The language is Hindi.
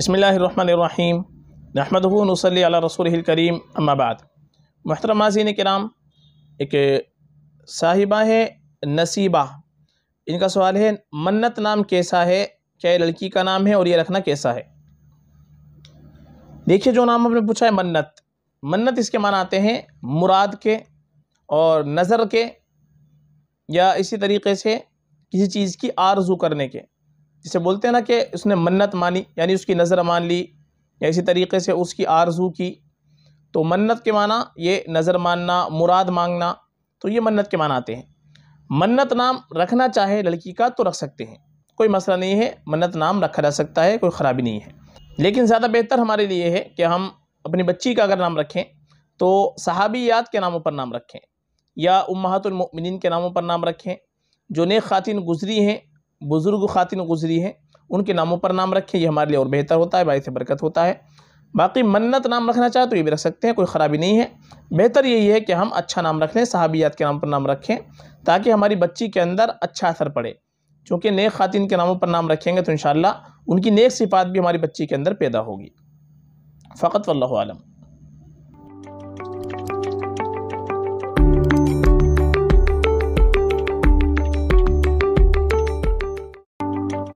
बसमीम नहमदनसली रसूल करीम अम्माबाद महतरम नाजीन कराम एक साहिबा है नसीबा इनका सवाल है मन्नत नाम कैसा है क्या लड़की का नाम है और ये रखना कैसा है देखिए जो नाम आपने पूछा है मन्नत मन्नत इसके मान आते हैं मुराद के और नज़र के या इसी तरीके से किसी चीज़ की आरजू करने के जिसे बोलते हैं ना कि उसने मन्नत मानी यानी उसकी नज़र मान ली या इसी तरीके से उसकी आरजू की तो मन्नत के माना ये नज़र मानना मुराद मांगना तो ये मन्नत के माना आते हैं मन्नत नाम रखना चाहे लड़की का तो रख सकते हैं कोई मसला नहीं है मन्नत नाम रखा जा सकता है कोई ख़राबी नहीं है लेकिन ज़्यादा बेहतर हमारे लिए है कि हम अपनी बच्ची का अगर नाम रखें तो सहाबियात के नामों पर नाम रखें या उम्मातुलमिन के नामों पर नाम रखें जो नेक ख़ातिन गुजरी हैं बुज़ुर्ग ख़ातिन गुजरी हैं उनके नामों पर नाम रखें ये हमारे लिए और बेहतर होता है बाई से बरकत होता है बाकी मन्नत नाम रखना चाहे तो ये भी रख सकते हैं कोई ख़राबी नहीं है बेहतर यही है कि हम अच्छा नाम रख लें सहाबियात के नाम पर नाम रखें ताकि हमारी बच्ची के अंदर अच्छा असर पड़े चूँकि नेक ख़ातिन के नामों पर नाम रखेंगे तो इन उनकी नेक सिफात भी हमारी बच्ची के अंदर पैदा होगी फ़कत वल्लम